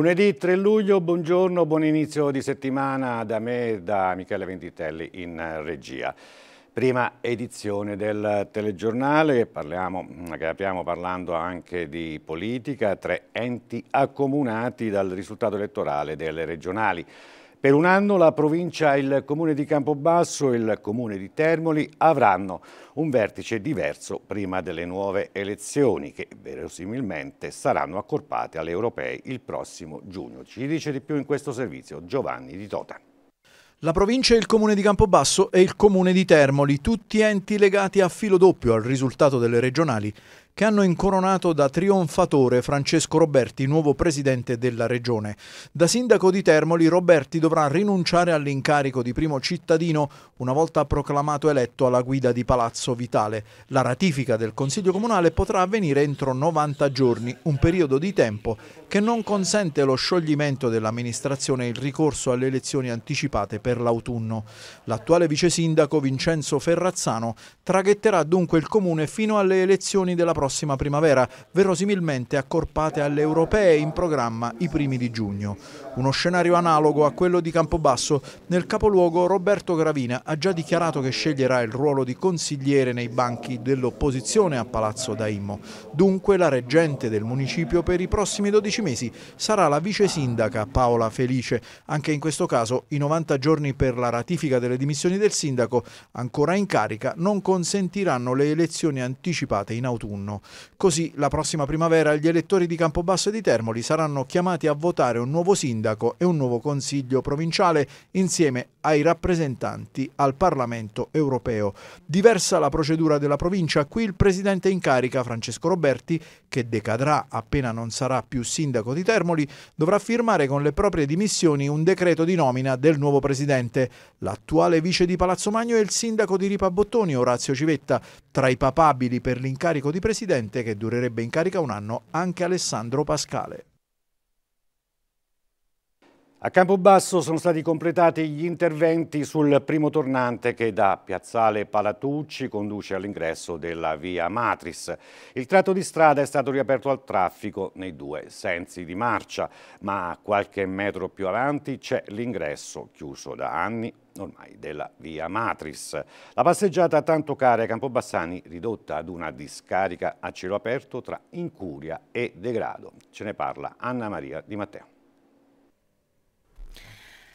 Lunedì 3 luglio, buongiorno, buon inizio di settimana da me e da Michele Venditelli in regia. Prima edizione del telegiornale, parliamo, che apriamo parlando anche di politica, tre enti accomunati dal risultato elettorale delle regionali. Per un anno la provincia, il comune di Campobasso e il comune di Termoli avranno un vertice diverso prima delle nuove elezioni che verosimilmente saranno accorpate alle europee il prossimo giugno. Ci dice di più in questo servizio Giovanni Di Tota. La provincia, e il comune di Campobasso e il comune di Termoli, tutti enti legati a filo doppio al risultato delle regionali che hanno incoronato da trionfatore Francesco Roberti, nuovo presidente della regione. Da sindaco di Termoli Roberti dovrà rinunciare all'incarico di primo cittadino una volta proclamato eletto alla guida di Palazzo Vitale. La ratifica del Consiglio Comunale potrà avvenire entro 90 giorni, un periodo di tempo che non consente lo scioglimento dell'amministrazione e il ricorso alle elezioni anticipate per l'autunno. L'attuale vice sindaco Vincenzo Ferrazzano traghetterà dunque il comune fino alle elezioni della prossima prossima primavera, verosimilmente accorpate alle europee in programma i primi di giugno. Uno scenario analogo a quello di Campobasso, nel capoluogo Roberto Gravina ha già dichiarato che sceglierà il ruolo di consigliere nei banchi dell'opposizione a Palazzo Daimo. Dunque la reggente del municipio per i prossimi 12 mesi sarà la vice sindaca Paola Felice. Anche in questo caso i 90 giorni per la ratifica delle dimissioni del sindaco, ancora in carica, non consentiranno le elezioni anticipate in autunno anno. Così la prossima primavera gli elettori di Campobasso e di Termoli saranno chiamati a votare un nuovo sindaco e un nuovo consiglio provinciale insieme ai rappresentanti al Parlamento europeo. Diversa la procedura della provincia, qui il presidente in carica Francesco Roberti, che decadrà appena non sarà più sindaco di Termoli, dovrà firmare con le proprie dimissioni un decreto di nomina del nuovo presidente. L'attuale vice di Palazzo Magno è il sindaco di Ripa Bottoni, Orazio Civetta, tra i papabili per l'incarico di presidente presidente che durerebbe in carica un anno anche Alessandro Pascale. A Campobasso sono stati completati gli interventi sul primo tornante che da Piazzale Palatucci conduce all'ingresso della via Matris. Il tratto di strada è stato riaperto al traffico nei due sensi di marcia, ma qualche metro più avanti c'è l'ingresso chiuso da anni ormai della via Matris. La passeggiata tanto cara ai Campobassani ridotta ad una discarica a cielo aperto tra incuria e degrado. Ce ne parla Anna Maria Di Matteo.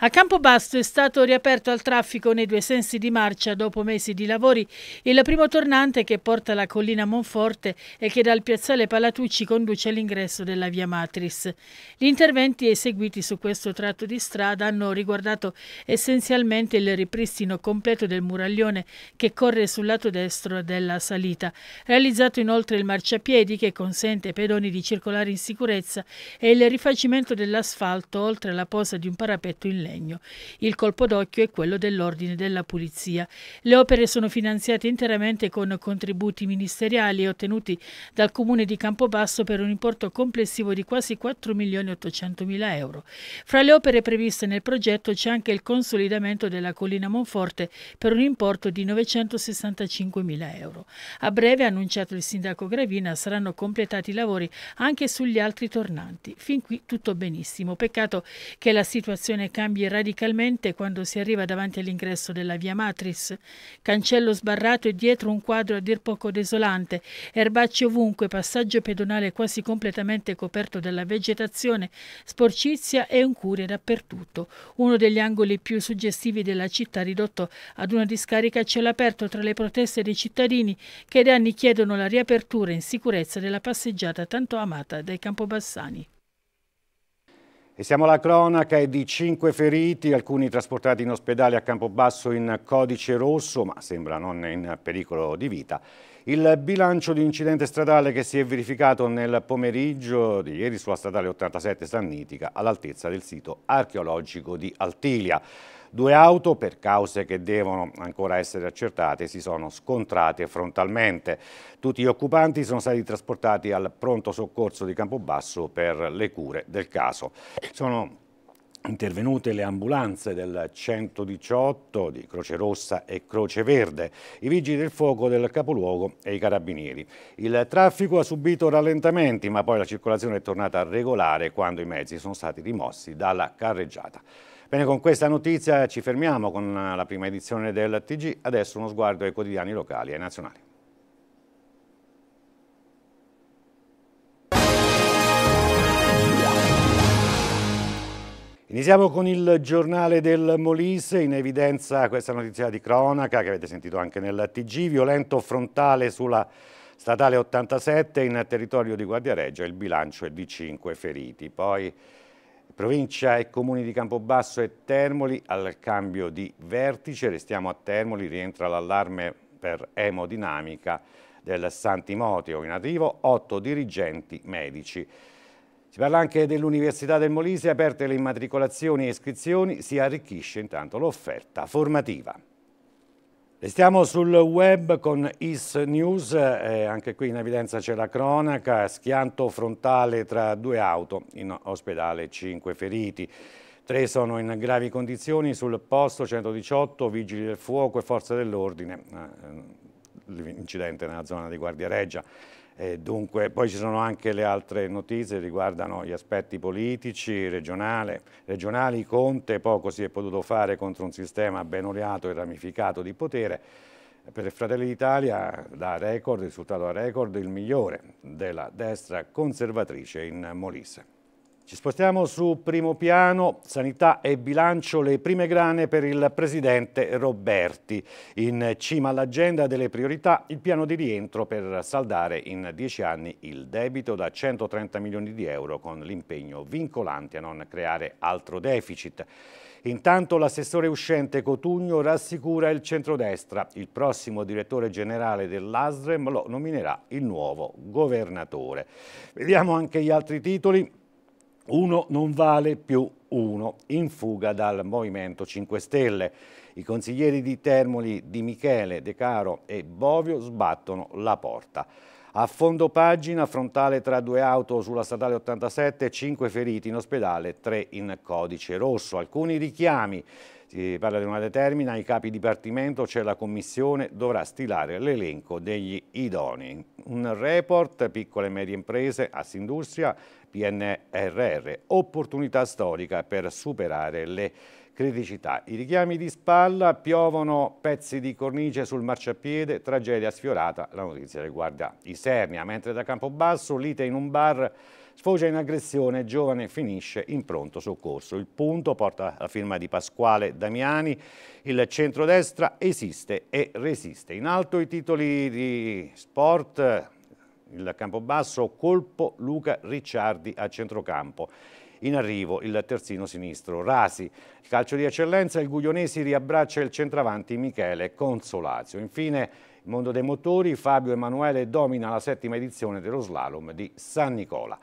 A Campobasto è stato riaperto al traffico nei due sensi di marcia dopo mesi di lavori il primo tornante che porta la collina Monforte e che dal piazzale Palatucci conduce all'ingresso della via Matris. Gli interventi eseguiti su questo tratto di strada hanno riguardato essenzialmente il ripristino completo del muraglione che corre sul lato destro della salita, realizzato inoltre il marciapiedi che consente ai pedoni di circolare in sicurezza e il rifacimento dell'asfalto oltre alla posa di un parapetto in legno legno. Il colpo d'occhio è quello dell'Ordine della Pulizia. Le opere sono finanziate interamente con contributi ministeriali ottenuti dal Comune di Campobasso per un importo complessivo di quasi 4.800.000 euro. Fra le opere previste nel progetto c'è anche il consolidamento della collina Monforte per un importo di 965.000 euro. A breve, ha annunciato il sindaco Gravina, saranno completati i lavori anche sugli altri tornanti. Fin qui tutto benissimo. Peccato che la situazione cambia cambia radicalmente quando si arriva davanti all'ingresso della via Matris. Cancello sbarrato e dietro un quadro a dir poco desolante, erbacce ovunque, passaggio pedonale quasi completamente coperto dalla vegetazione, sporcizia e incuria dappertutto. Uno degli angoli più suggestivi della città ridotto ad una discarica a cielo aperto tra le proteste dei cittadini che da anni chiedono la riapertura in sicurezza della passeggiata tanto amata dai Campobassani. E siamo alla cronaca e di cinque feriti, alcuni trasportati in ospedale a Campobasso in codice rosso, ma sembra non in pericolo di vita. Il bilancio di incidente stradale che si è verificato nel pomeriggio di ieri sulla stradale 87 Sannitica all'altezza del sito archeologico di Altilia. Due auto, per cause che devono ancora essere accertate, si sono scontrate frontalmente. Tutti gli occupanti sono stati trasportati al pronto soccorso di Campobasso per le cure del caso. Sono intervenute le ambulanze del 118 di Croce Rossa e Croce Verde, i vigili del fuoco del capoluogo e i carabinieri. Il traffico ha subito rallentamenti, ma poi la circolazione è tornata regolare quando i mezzi sono stati rimossi dalla carreggiata. Bene, con questa notizia ci fermiamo con la prima edizione del TG, adesso uno sguardo ai quotidiani locali e nazionali. Iniziamo con il giornale del Molise, in evidenza questa notizia di cronaca che avete sentito anche nel TG, violento frontale sulla statale 87 in territorio di Guardia Regia, il bilancio è di 5 feriti. Poi Provincia e comuni di Campobasso e Termoli al cambio di vertice, restiamo a Termoli, rientra l'allarme per emodinamica del Santimotio, in arrivo otto dirigenti medici. Si parla anche dell'Università del Molise, aperte le immatricolazioni e iscrizioni, si arricchisce intanto l'offerta formativa. Restiamo sul web con IS News, eh, anche qui in evidenza c'è la cronaca, schianto frontale tra due auto, in ospedale 5 feriti. Tre sono in gravi condizioni, sul posto 118 vigili del fuoco e forze dell'ordine, eh, ehm, l'incidente nella zona di Guardia Reggia. Eh, dunque, poi ci sono anche le altre notizie che riguardano gli aspetti politici, regionali. regionali. Conte poco si è potuto fare contro un sistema ben oleato e ramificato di potere. Per Fratelli d'Italia, da record, risultato a record, il migliore della destra conservatrice in Molise. Ci spostiamo su primo piano, sanità e bilancio, le prime grane per il presidente Roberti. In cima all'agenda delle priorità il piano di rientro per saldare in dieci anni il debito da 130 milioni di euro con l'impegno vincolante a non creare altro deficit. Intanto l'assessore uscente Cotugno rassicura il centrodestra. Il prossimo direttore generale dell'ASREM lo nominerà il nuovo governatore. Vediamo anche gli altri titoli. Uno non vale più uno in fuga dal Movimento 5 Stelle. I consiglieri di Termoli di Michele, De Caro e Bovio sbattono la porta. A fondo pagina, frontale tra due auto sulla statale 87, 5 feriti in ospedale, 3 in codice rosso. Alcuni richiami si eh, parla di una determina, i capi dipartimento, c'è cioè la commissione, dovrà stilare l'elenco degli idoni. Un report, piccole e medie imprese, Assindustria, PNRR, opportunità storica per superare le criticità. I richiami di spalla, piovono pezzi di cornice sul marciapiede, tragedia sfiorata, la notizia riguarda Isernia, mentre da Campobasso lite in un bar sfocia in aggressione, giovane finisce in pronto soccorso. Il punto porta la firma di Pasquale Damiani, il centrodestra esiste e resiste. In alto i titoli di sport, il Campobasso, colpo Luca Ricciardi a centrocampo in arrivo il terzino sinistro Rasi. Il calcio di eccellenza, il Guglionesi riabbraccia il centravanti Michele Consolazio. Infine il mondo dei motori, Fabio Emanuele domina la settima edizione dello slalom di San Nicola.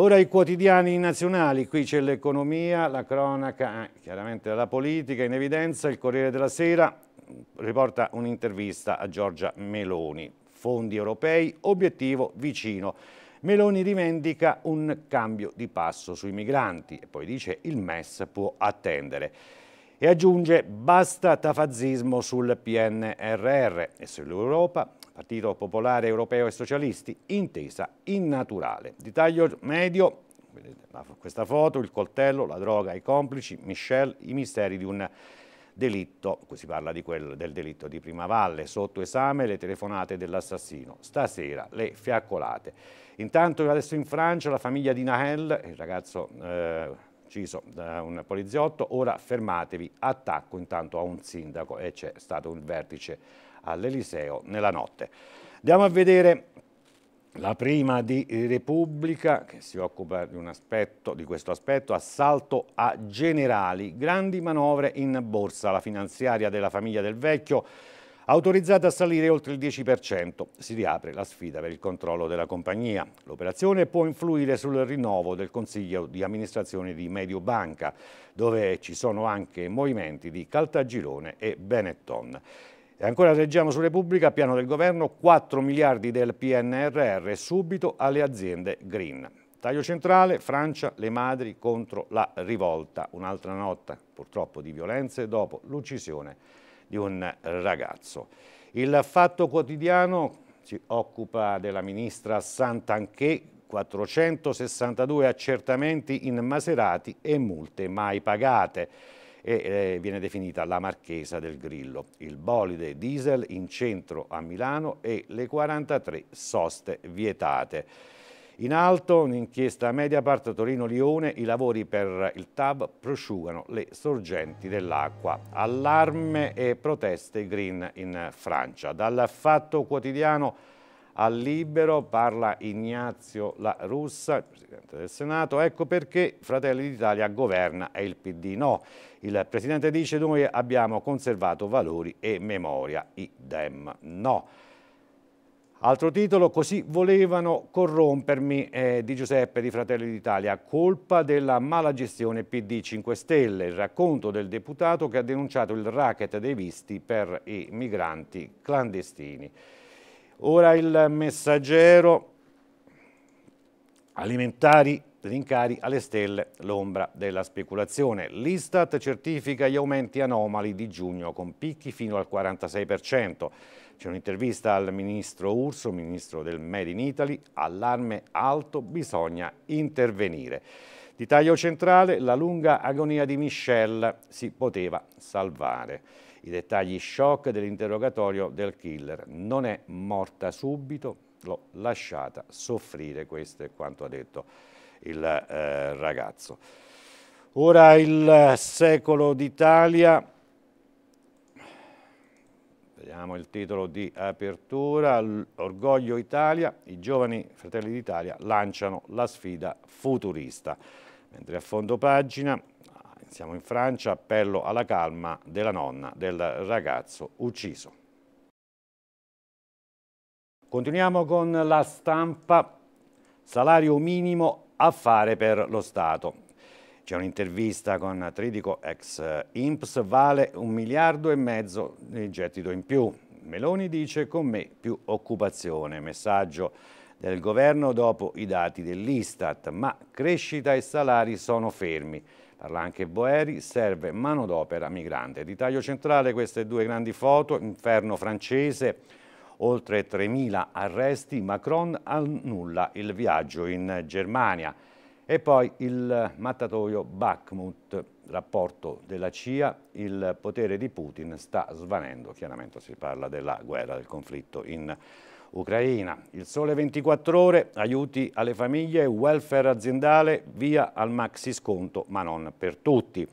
Ora i quotidiani nazionali, qui c'è l'economia, la cronaca, eh, chiaramente la politica in evidenza, il Corriere della Sera riporta un'intervista a Giorgia Meloni, fondi europei, obiettivo vicino. Meloni rivendica un cambio di passo sui migranti e poi dice il MES può attendere. E aggiunge basta tafazzismo sul PNRR e sull'Europa Partito Popolare Europeo e Socialisti, intesa innaturale. Di taglio medio, questa foto, il coltello, la droga, i complici, Michel, i misteri di un delitto, qui si parla di quel, del delitto di Prima Valle, sotto esame le telefonate dell'assassino, stasera le fiaccolate. Intanto adesso in Francia la famiglia di Nahel, il ragazzo... Eh, ucciso da un poliziotto, ora fermatevi, attacco intanto a un sindaco e c'è stato un vertice all'Eliseo nella notte. Andiamo a vedere la prima di Repubblica che si occupa di, aspetto, di, questo aspetto, assalto a generali, grandi manovre in borsa, la finanziaria della famiglia del vecchio autorizzata a salire oltre il 10%. Si riapre la sfida per il controllo della compagnia. L'operazione può influire sul rinnovo del Consiglio di amministrazione di Mediobanca, dove ci sono anche movimenti di Caltagirone e Benetton. E ancora leggiamo su Repubblica, piano del governo, 4 miliardi del PNRR subito alle aziende green. Taglio centrale, Francia, le madri contro la rivolta. Un'altra notte purtroppo di violenze dopo l'uccisione di un ragazzo. Il Fatto Quotidiano si occupa della ministra Santanché, 462 accertamenti in Maserati e multe mai pagate e eh, viene definita la marchesa del Grillo. Il bolide diesel in centro a Milano e le 43 soste vietate. In alto, un'inchiesta Mediapart Torino-Lione, i lavori per il TAV prosciugano le sorgenti dell'acqua. Allarme e proteste green in Francia. Dal Fatto Quotidiano al Libero parla Ignazio La Russa, Presidente del Senato. Ecco perché Fratelli d'Italia governa e il PD no. Il Presidente dice noi abbiamo conservato valori e memoria, idem no. Altro titolo, così volevano corrompermi eh, di Giuseppe di Fratelli d'Italia, colpa della mala gestione PD 5 Stelle, il racconto del deputato che ha denunciato il racket dei visti per i migranti clandestini. Ora il messaggero alimentari rincari alle stelle, l'ombra della speculazione. L'Istat certifica gli aumenti anomali di giugno con picchi fino al 46%. C'è un'intervista al ministro Urso, ministro del Made in Italy, allarme alto, bisogna intervenire. Di taglio centrale, la lunga agonia di Michel si poteva salvare. I dettagli shock dell'interrogatorio del killer. Non è morta subito, l'ho lasciata soffrire, questo è quanto ha detto il eh, ragazzo. Ora il secolo d'Italia Vediamo il titolo di apertura, Orgoglio Italia, i giovani fratelli d'Italia lanciano la sfida futurista. Mentre a fondo pagina, siamo in Francia, appello alla calma della nonna del ragazzo ucciso. Continuiamo con la stampa, salario minimo a fare per lo Stato. C'è un'intervista con Tridico ex eh, IMPS, vale un miliardo e mezzo di gettito in più. Meloni dice con me più occupazione, messaggio del governo dopo i dati dell'Istat, ma crescita e salari sono fermi. Parla anche Boeri, serve manodopera migrante. Di taglio centrale queste due grandi foto, inferno francese, oltre 3.000 arresti, Macron annulla il viaggio in Germania. E poi il mattatoio Bakhmut, rapporto della CIA, il potere di Putin sta svanendo, chiaramente si parla della guerra, del conflitto in Ucraina. Il sole 24 ore, aiuti alle famiglie, welfare aziendale, via al maxi sconto, ma non per tutti.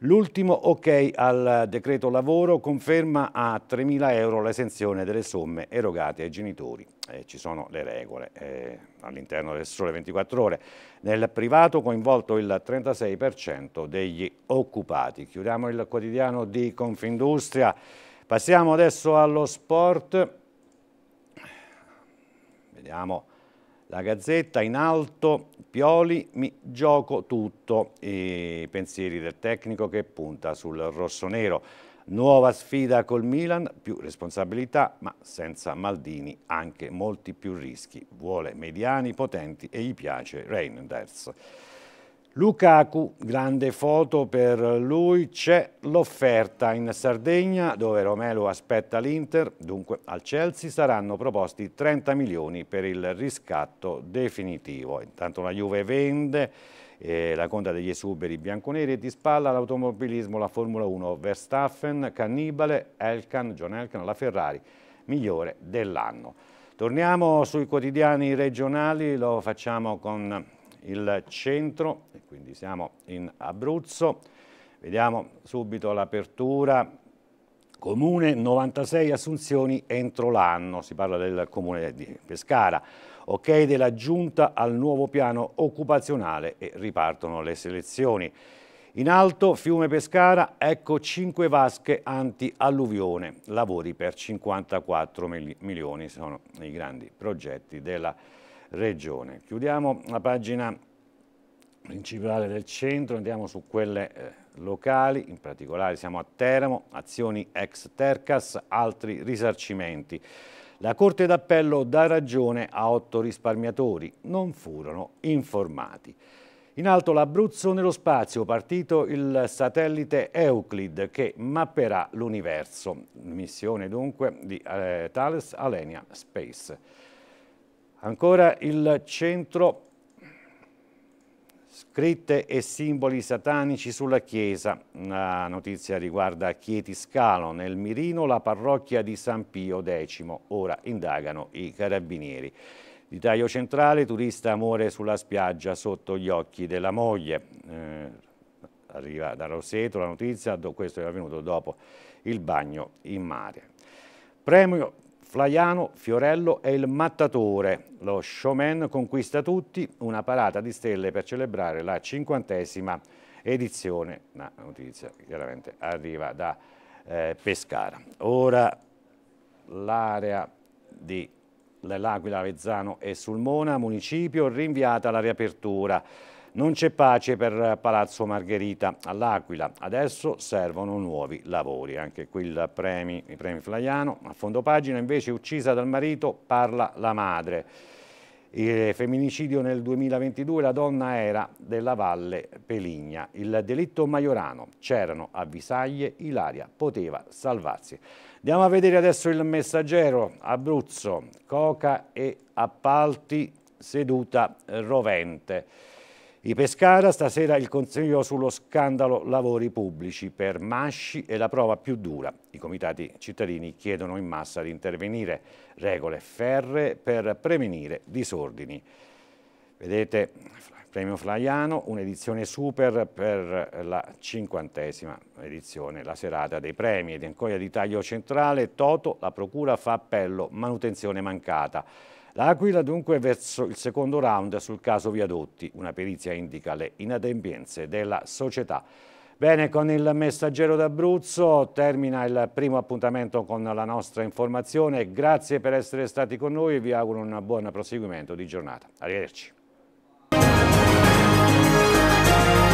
L'ultimo ok al decreto lavoro conferma a 3.000 euro l'esenzione delle somme erogate ai genitori eh, ci sono le regole eh, all'interno del sole 24 ore. Nel privato coinvolto il 36% degli occupati. Chiudiamo il quotidiano di Confindustria. Passiamo adesso allo sport. Vediamo la Gazzetta in alto, Pioli mi gioco tutto, i pensieri del tecnico che punta sul rosso-nero. Nuova sfida col Milan, più responsabilità, ma senza Maldini anche molti più rischi. Vuole mediani, potenti e gli piace Reinders. Lukaku, grande foto per lui, c'è l'offerta in Sardegna dove Romelo aspetta l'Inter, dunque al Chelsea saranno proposti 30 milioni per il riscatto definitivo. Intanto la Juve vende eh, la conta degli esuberi bianconeri e di spalla l'automobilismo, la Formula 1, Verstappen, Cannibale, Elkan, John Elkan, la Ferrari, migliore dell'anno. Torniamo sui quotidiani regionali, lo facciamo con il centro, quindi siamo in Abruzzo. Vediamo subito l'apertura. Comune 96 assunzioni entro l'anno, si parla del comune di Pescara ok della giunta al nuovo piano occupazionale e ripartono le selezioni. In alto, fiume Pescara, ecco 5 vasche anti-alluvione, lavori per 54 milioni, sono i grandi progetti della regione. Chiudiamo la pagina principale del centro, andiamo su quelle eh, locali, in particolare siamo a Teramo, azioni ex Tercas, altri risarcimenti. La Corte d'Appello dà ragione a otto risparmiatori, non furono informati. In alto l'Abruzzo nello spazio, partito il satellite Euclid che mapperà l'universo. Missione dunque di eh, Thales Alenia Space. Ancora il centro scritte e simboli satanici sulla chiesa. La notizia riguarda Chieti Scalo, nel Mirino, la parrocchia di San Pio X. Ora indagano i carabinieri. Di taglio centrale, turista muore sulla spiaggia sotto gli occhi della moglie. Eh, arriva da Roseto la notizia, questo è avvenuto dopo il bagno in mare. Premio Flaiano Fiorello e il mattatore, lo showman conquista tutti, una parata di stelle per celebrare la cinquantesima edizione. Una notizia chiaramente arriva da eh, Pescara. Ora l'area di L'Aquila, Avezzano e Sulmona, municipio, rinviata la riapertura. Non c'è pace per Palazzo Margherita all'Aquila, adesso servono nuovi lavori. Anche qui il premi, il premi Flaiano, a fondo pagina invece uccisa dal marito parla la madre. Il femminicidio nel 2022, la donna era della Valle Peligna. Il delitto maiorano, c'erano avvisaglie, Ilaria poteva salvarsi. Andiamo a vedere adesso il messaggero, Abruzzo, coca e appalti, seduta rovente di Pescara stasera il consiglio sullo scandalo lavori pubblici per Masci è la prova più dura. I comitati cittadini chiedono in massa di intervenire regole ferre per prevenire disordini. Vedete, fra premio Flaiano, un'edizione super per la cinquantesima edizione, la serata dei premi. Ed ancora di taglio centrale, Toto, la procura fa appello, manutenzione mancata. L'Aquila dunque verso il secondo round sul caso Viadotti, una perizia indica le inadempienze della società. Bene, con il messaggero d'Abruzzo termina il primo appuntamento con la nostra informazione. Grazie per essere stati con noi e vi auguro un buon proseguimento di giornata. Arrivederci. Thank you.